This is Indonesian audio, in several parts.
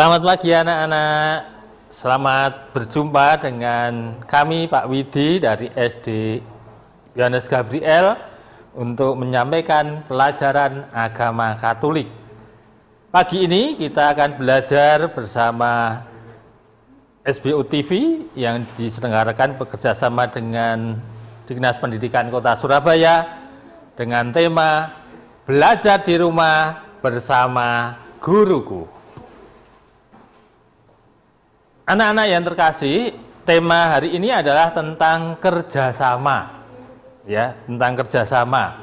Selamat pagi anak-anak. Selamat berjumpa dengan kami Pak Widi dari SD Yohanes Gabriel untuk menyampaikan pelajaran agama Katolik. Pagi ini kita akan belajar bersama SBU TV yang diselenggarakan bekerjasama dengan Dinas Pendidikan Kota Surabaya dengan tema Belajar di Rumah Bersama Guruku. Anak-anak yang terkasih, tema hari ini adalah tentang kerjasama. Ya, tentang kerjasama.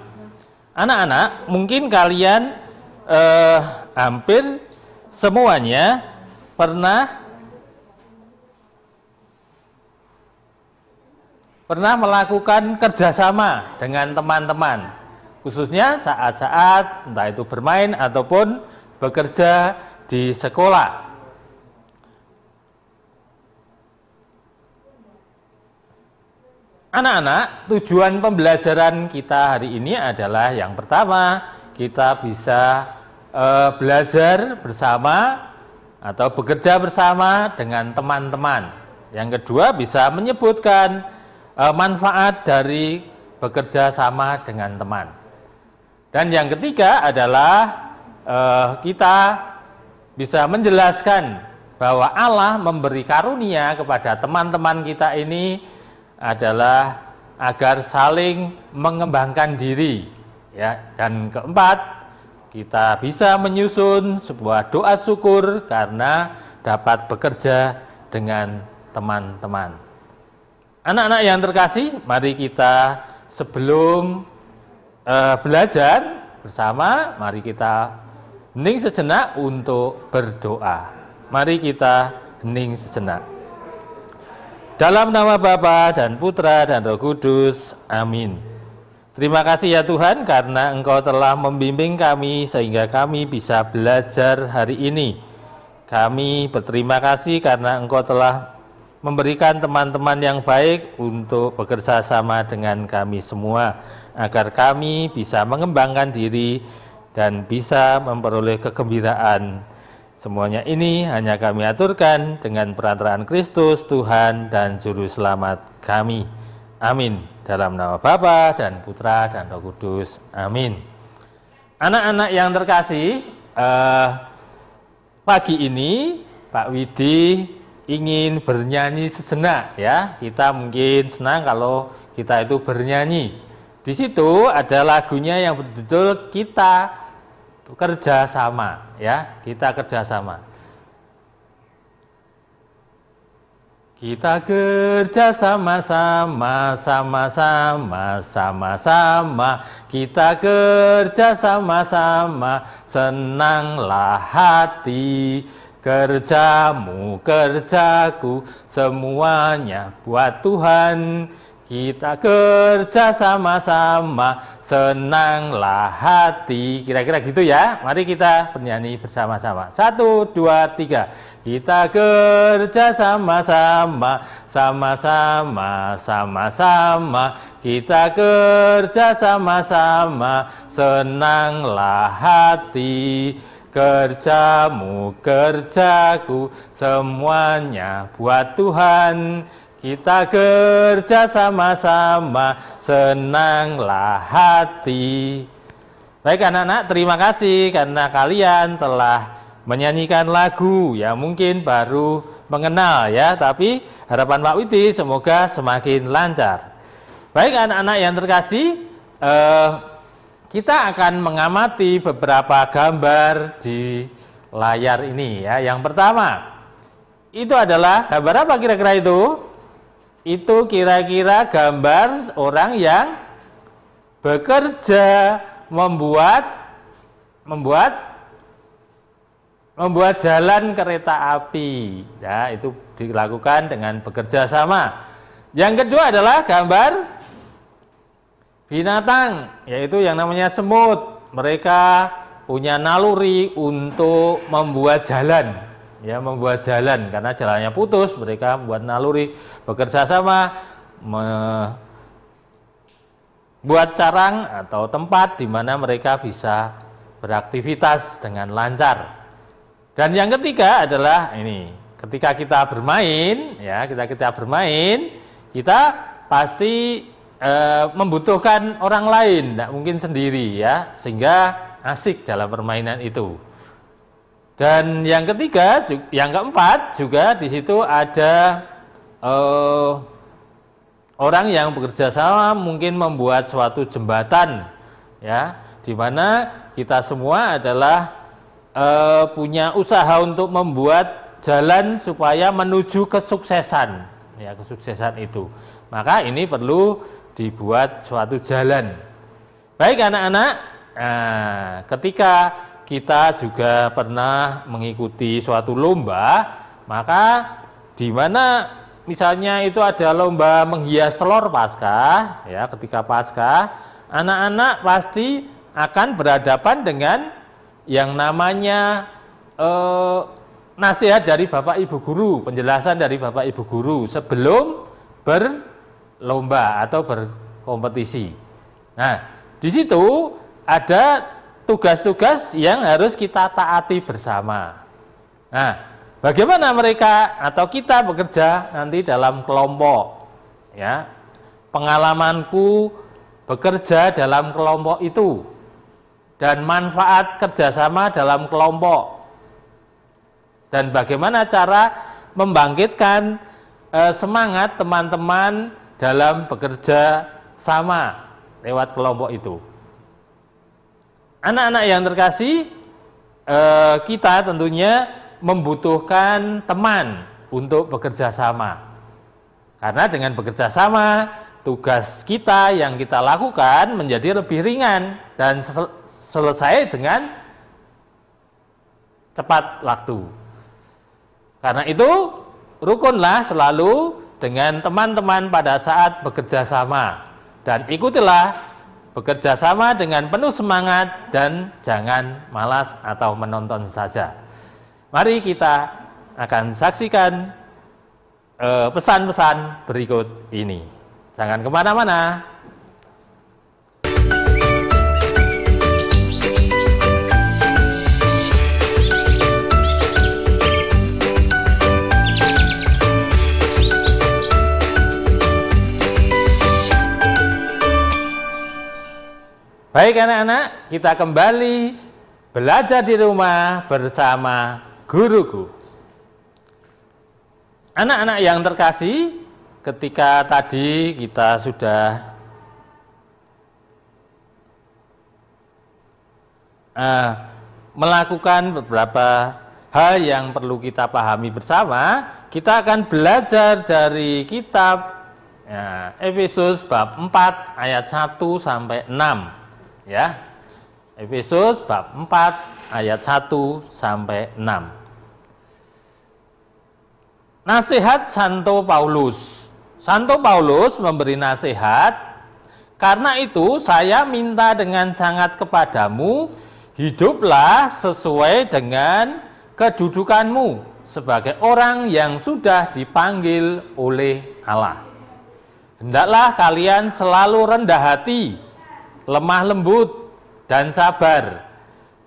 Anak-anak, mungkin kalian eh, hampir semuanya pernah pernah melakukan kerjasama dengan teman-teman, khususnya saat-saat entah itu bermain ataupun bekerja di sekolah Anak-anak, tujuan pembelajaran kita hari ini adalah yang pertama, kita bisa uh, belajar bersama atau bekerja bersama dengan teman-teman. Yang kedua, bisa menyebutkan uh, manfaat dari bekerja sama dengan teman. Dan yang ketiga adalah uh, kita bisa menjelaskan bahwa Allah memberi karunia kepada teman-teman kita ini adalah agar saling mengembangkan diri ya dan keempat kita bisa menyusun sebuah doa syukur karena dapat bekerja dengan teman-teman. Anak-anak yang terkasih, mari kita sebelum uh, belajar bersama, mari kita hening sejenak untuk berdoa. Mari kita hening sejenak. Dalam nama Bapa dan Putra dan Roh Kudus. Amin. Terima kasih ya Tuhan karena Engkau telah membimbing kami sehingga kami bisa belajar hari ini. Kami berterima kasih karena Engkau telah memberikan teman-teman yang baik untuk bekerja sama dengan kami semua agar kami bisa mengembangkan diri dan bisa memperoleh kegembiraan Semuanya ini hanya kami aturkan dengan perantaraan Kristus Tuhan dan Juru Selamat kami. Amin. Dalam nama Bapa dan Putra dan Roh Kudus. Amin. Anak-anak yang terkasih, eh, pagi ini Pak Widi ingin bernyanyi sesenak ya. Kita mungkin senang kalau kita itu bernyanyi. Di situ ada lagunya yang betul kita kerja sama ya kita kerja sama kita kerja sama-sama sama-sama sama-sama kita kerja sama-sama senanglah hati kerjamu kerjaku semuanya buat Tuhan kita kerja sama-sama, senanglah hati. Kira-kira gitu ya. Mari kita bernyanyi bersama-sama. Satu, dua, tiga. Kita kerja sama-sama, sama-sama, sama-sama. Kita kerja sama-sama, senanglah hati. Kerjamu, kerjaku, semuanya buat Tuhan. Kita kerja sama-sama, senanglah hati. Baik anak-anak, terima kasih karena kalian telah menyanyikan lagu yang mungkin baru mengenal ya, tapi harapan Pak Widi semoga semakin lancar. Baik anak-anak yang terkasih, eh, kita akan mengamati beberapa gambar di layar ini ya. Yang pertama, itu adalah gambar apa kira-kira itu? itu kira-kira gambar orang yang bekerja membuat membuat membuat jalan kereta api. Ya, itu dilakukan dengan bekerja sama. Yang kedua adalah gambar binatang, yaitu yang namanya semut. Mereka punya naluri untuk membuat jalan ya membuat jalan karena jalannya putus mereka buat naluri bekerja sama membuat carang atau tempat di mana mereka bisa beraktivitas dengan lancar dan yang ketiga adalah ini ketika kita bermain ya kita kita bermain kita pasti e, membutuhkan orang lain tidak mungkin sendiri ya sehingga asik dalam permainan itu dan yang ketiga, yang keempat juga di situ ada uh, orang yang bekerja sama mungkin membuat suatu jembatan, ya, di mana kita semua adalah uh, punya usaha untuk membuat jalan supaya menuju kesuksesan, ya, kesuksesan itu. Maka ini perlu dibuat suatu jalan. Baik anak-anak, nah, ketika kita juga pernah mengikuti suatu lomba, maka di mana misalnya itu ada lomba menghias telur pasca ya ketika pasca anak-anak pasti akan berhadapan dengan yang namanya eh, nasihat dari bapak ibu guru, penjelasan dari bapak ibu guru sebelum berlomba atau berkompetisi. Nah, di situ ada tugas-tugas yang harus kita taati bersama. Nah, bagaimana mereka atau kita bekerja nanti dalam kelompok? Ya, pengalamanku bekerja dalam kelompok itu dan manfaat kerjasama dalam kelompok dan bagaimana cara membangkitkan e, semangat teman-teman dalam bekerja sama lewat kelompok itu. Anak-anak yang terkasih, eh, kita tentunya membutuhkan teman untuk bekerja sama. Karena dengan bekerja sama, tugas kita yang kita lakukan menjadi lebih ringan dan selesai dengan cepat waktu. Karena itu, rukunlah selalu dengan teman-teman pada saat bekerja sama dan ikutilah Bekerja sama dengan penuh semangat dan jangan malas atau menonton saja. Mari kita akan saksikan eh, pesan-pesan berikut ini. Jangan kemana-mana, Baik anak-anak, kita kembali belajar di rumah bersama guruku. Anak-anak yang terkasih, ketika tadi kita sudah uh, melakukan beberapa hal yang perlu kita pahami bersama, kita akan belajar dari kitab ya, Efesus bab 4 ayat 1 sampai 6 ya. Efesus bab 4 ayat 1 sampai 6. Nasihat Santo Paulus. Santo Paulus memberi nasihat, karena itu saya minta dengan sangat kepadamu, hiduplah sesuai dengan kedudukanmu sebagai orang yang sudah dipanggil oleh Allah. Hendaklah kalian selalu rendah hati, lemah lembut, dan sabar.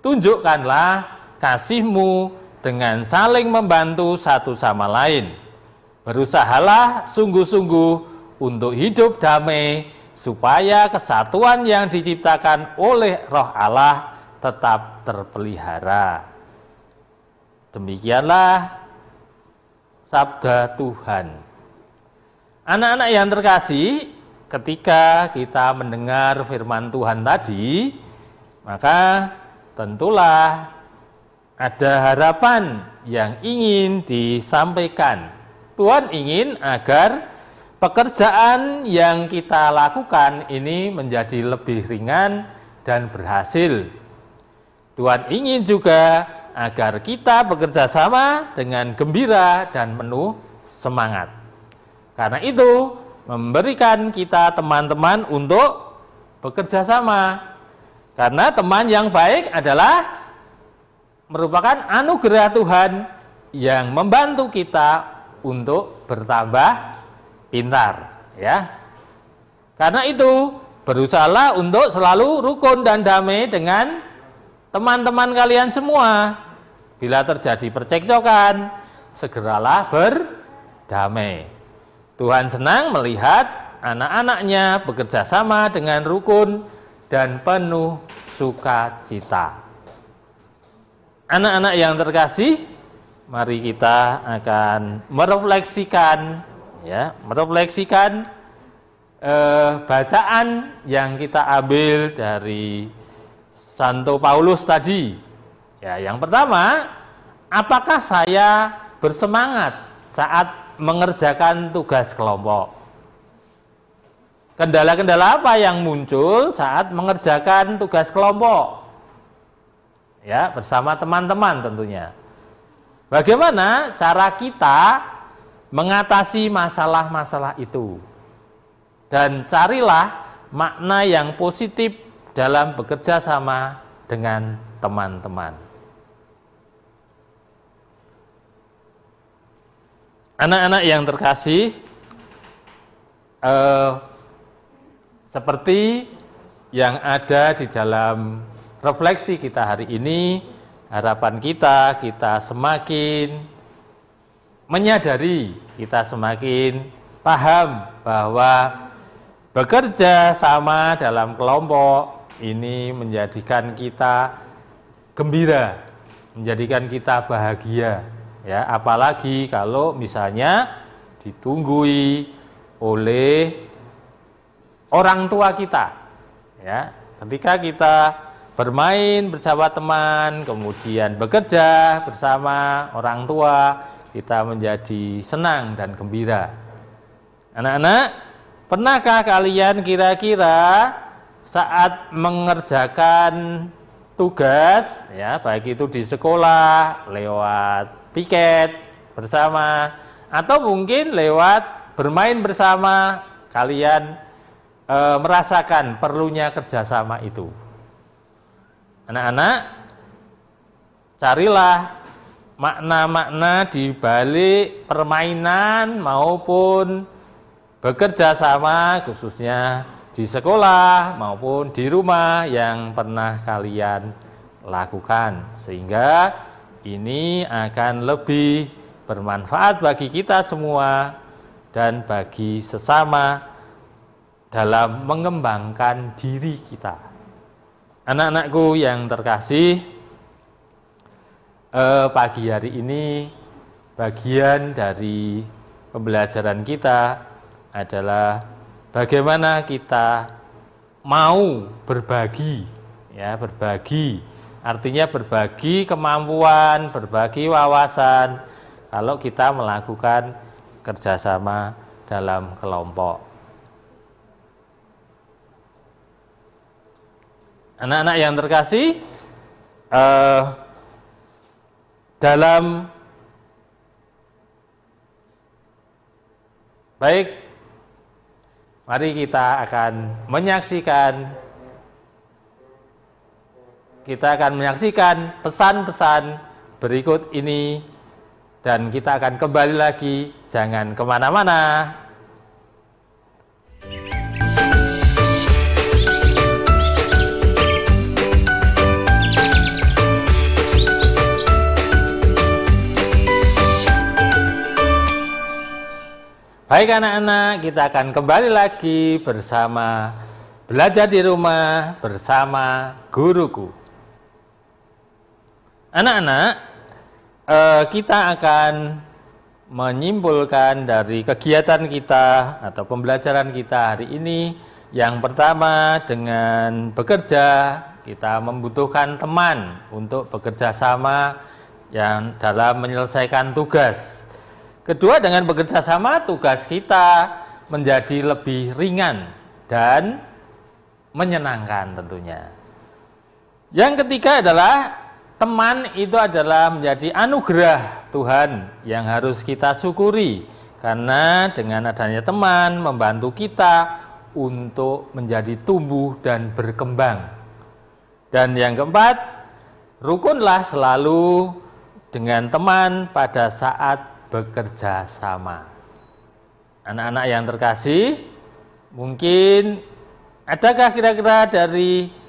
Tunjukkanlah kasihmu dengan saling membantu satu sama lain. Berusahalah sungguh-sungguh untuk hidup damai, supaya kesatuan yang diciptakan oleh Roh Allah tetap terpelihara. Demikianlah sabda Tuhan. Anak-anak yang terkasih, ketika kita mendengar firman Tuhan tadi, maka tentulah ada harapan yang ingin disampaikan. Tuhan ingin agar pekerjaan yang kita lakukan ini menjadi lebih ringan dan berhasil. Tuhan ingin juga agar kita bekerja sama dengan gembira dan penuh semangat. Karena itu, memberikan kita teman-teman untuk bekerja sama. Karena teman yang baik adalah merupakan anugerah Tuhan yang membantu kita untuk bertambah pintar, ya. Karena itu, berusahalah untuk selalu rukun dan damai dengan teman-teman kalian semua. Bila terjadi percekcokan, segeralah berdamai. Tuhan senang melihat anak-anaknya bekerja sama dengan rukun dan penuh sukacita. Anak-anak yang terkasih, mari kita akan merefleksikan ya, merefleksikan eh, bacaan yang kita ambil dari Santo Paulus tadi. Ya, yang pertama, apakah saya bersemangat saat mengerjakan tugas kelompok. Kendala-kendala apa yang muncul saat mengerjakan tugas kelompok? Ya, bersama teman-teman tentunya. Bagaimana cara kita mengatasi masalah-masalah itu? Dan carilah makna yang positif dalam bekerja sama dengan teman-teman. Anak-anak yang terkasih, eh, seperti yang ada di dalam refleksi kita hari ini, harapan kita, kita semakin menyadari, kita semakin paham bahwa bekerja sama dalam kelompok ini menjadikan kita gembira, menjadikan kita bahagia Ya, apalagi kalau misalnya ditunggui oleh orang tua kita. Ya, ketika kita bermain bersama teman, kemudian bekerja bersama orang tua, kita menjadi senang dan gembira. Anak-anak, pernahkah kalian kira-kira saat mengerjakan tugas ya, baik itu di sekolah lewat piket bersama atau mungkin lewat bermain bersama kalian e, merasakan perlunya kerjasama itu. Anak-anak, carilah makna-makna di balik permainan maupun bekerja sama khususnya di sekolah maupun di rumah yang pernah kalian lakukan sehingga ini akan lebih bermanfaat bagi kita semua dan bagi sesama dalam mengembangkan diri kita. Anak-anakku yang terkasih, eh, pagi hari ini bagian dari pembelajaran kita adalah bagaimana kita mau berbagi, ya berbagi Artinya berbagi kemampuan, berbagi wawasan kalau kita melakukan kerjasama dalam kelompok. Anak-anak yang terkasih, eh, dalam baik, mari kita akan menyaksikan kita akan menyaksikan pesan-pesan berikut ini dan kita akan kembali lagi. Jangan kemana-mana. Baik anak-anak, kita akan kembali lagi bersama belajar di rumah bersama guruku. Anak-anak, eh, kita akan menyimpulkan dari kegiatan kita atau pembelajaran kita hari ini. Yang pertama, dengan bekerja, kita membutuhkan teman untuk bekerja sama yang dalam menyelesaikan tugas. Kedua, dengan bekerja sama, tugas kita menjadi lebih ringan dan menyenangkan tentunya. Yang ketiga adalah Teman itu adalah menjadi anugerah Tuhan yang harus kita syukuri karena dengan adanya teman membantu kita untuk menjadi tumbuh dan berkembang. Dan yang keempat, rukunlah selalu dengan teman pada saat bekerja sama. Anak-anak yang terkasih, mungkin adakah kira-kira dari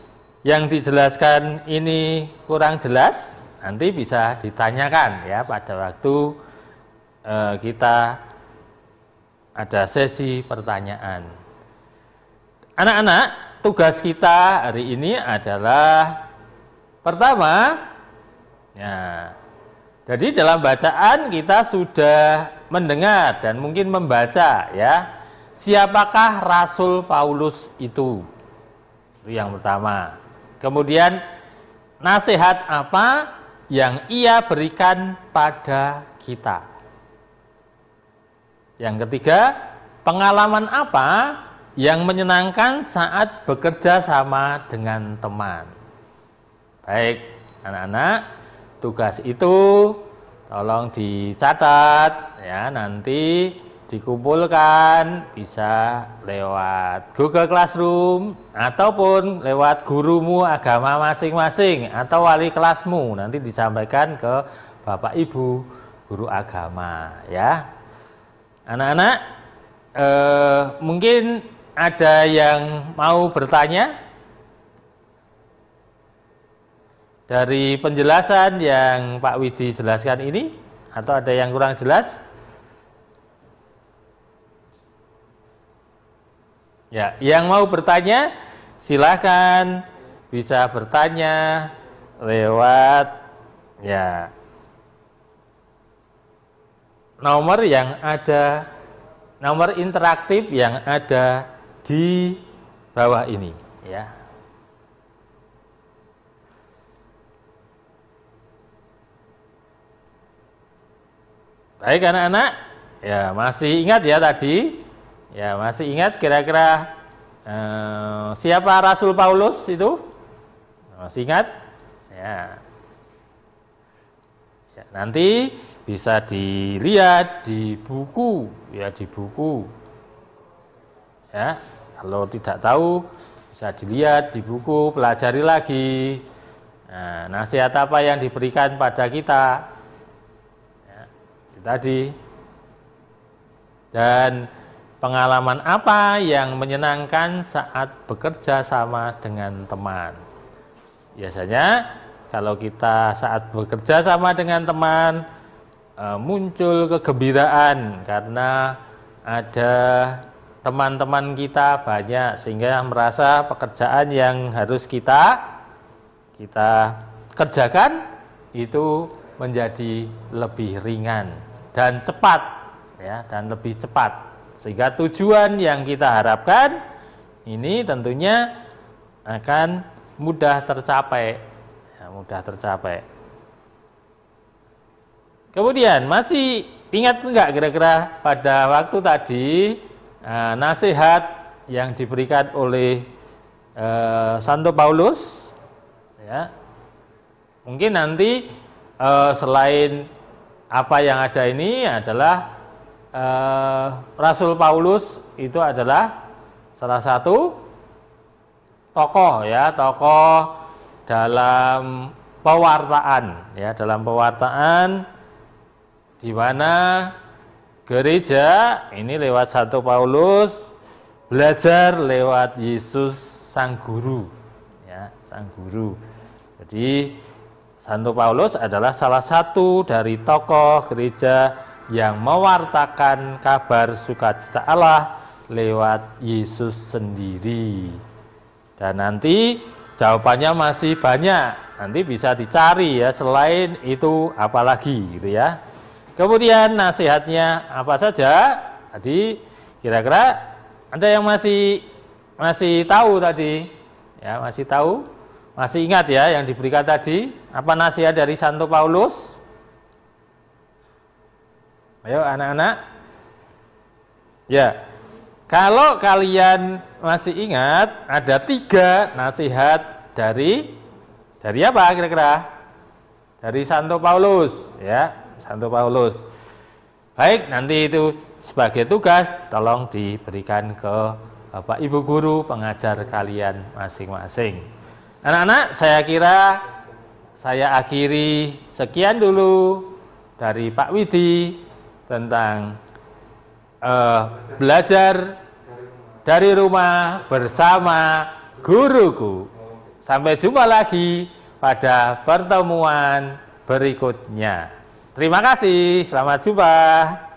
yang dijelaskan ini kurang jelas, nanti bisa ditanyakan ya pada waktu eh, kita ada sesi pertanyaan. Anak-anak, tugas kita hari ini adalah pertama, ya, jadi dalam bacaan kita sudah mendengar dan mungkin membaca ya siapakah Rasul Paulus itu? Itu yang pertama. Kemudian nasihat apa yang ia berikan pada kita? Yang ketiga, pengalaman apa yang menyenangkan saat bekerja sama dengan teman? Baik, anak-anak, tugas itu tolong dicatat ya nanti dikumpulkan bisa lewat Google Classroom ataupun lewat gurumu agama masing-masing atau wali kelasmu nanti disampaikan ke Bapak Ibu guru agama ya anak-anak eh, mungkin ada yang mau bertanya dari penjelasan yang Pak Widi jelaskan ini atau ada yang kurang jelas? Ya, yang mau bertanya silahkan bisa bertanya lewat ya nomor yang ada nomor interaktif yang ada di bawah ini ya Baik anak-anak, ya masih ingat ya tadi Ya, masih ingat kira-kira eh, siapa Rasul Paulus itu? Masih ingat? Ya. ya. Nanti bisa dilihat di buku, ya di buku. Ya, kalau tidak tahu bisa dilihat di buku, pelajari lagi. Nah, nasihat apa yang diberikan pada kita? Ya, tadi. Dan Pengalaman apa yang menyenangkan saat bekerja sama dengan teman? Biasanya kalau kita saat bekerja sama dengan teman e, muncul kegembiraan karena ada teman-teman kita banyak sehingga merasa pekerjaan yang harus kita kita kerjakan itu menjadi lebih ringan dan cepat ya dan lebih cepat sehingga tujuan yang kita harapkan ini tentunya akan mudah tercapai. Ya, mudah tercapai. Kemudian masih ingat enggak kira-kira pada waktu tadi eh, nasihat yang diberikan oleh eh, Santo Paulus ya. Mungkin nanti eh, selain apa yang ada ini adalah eh, Rasul Paulus itu adalah salah satu tokoh ya, tokoh dalam pewartaan ya, dalam pewartaan di mana gereja ini lewat satu Paulus belajar lewat Yesus sang guru ya, sang guru. Jadi Santo Paulus adalah salah satu dari tokoh gereja yang mewartakan kabar sukacita Allah lewat Yesus sendiri. Dan nanti jawabannya masih banyak. Nanti bisa dicari ya selain itu apalagi gitu ya. Kemudian nasihatnya apa saja? Tadi kira-kira ada yang masih masih tahu tadi? Ya, masih tahu? Masih ingat ya yang diberikan tadi? Apa nasihat dari Santo Paulus? Ayo anak-anak. Ya. Kalau kalian masih ingat ada tiga nasihat dari dari apa kira-kira? Dari Santo Paulus ya, Santo Paulus. Baik, nanti itu sebagai tugas tolong diberikan ke Bapak Ibu guru pengajar kalian masing-masing. Anak-anak, saya kira saya akhiri sekian dulu dari Pak Widi tentang uh, belajar dari rumah bersama guruku. Sampai jumpa lagi pada pertemuan berikutnya. Terima kasih, selamat jumpa.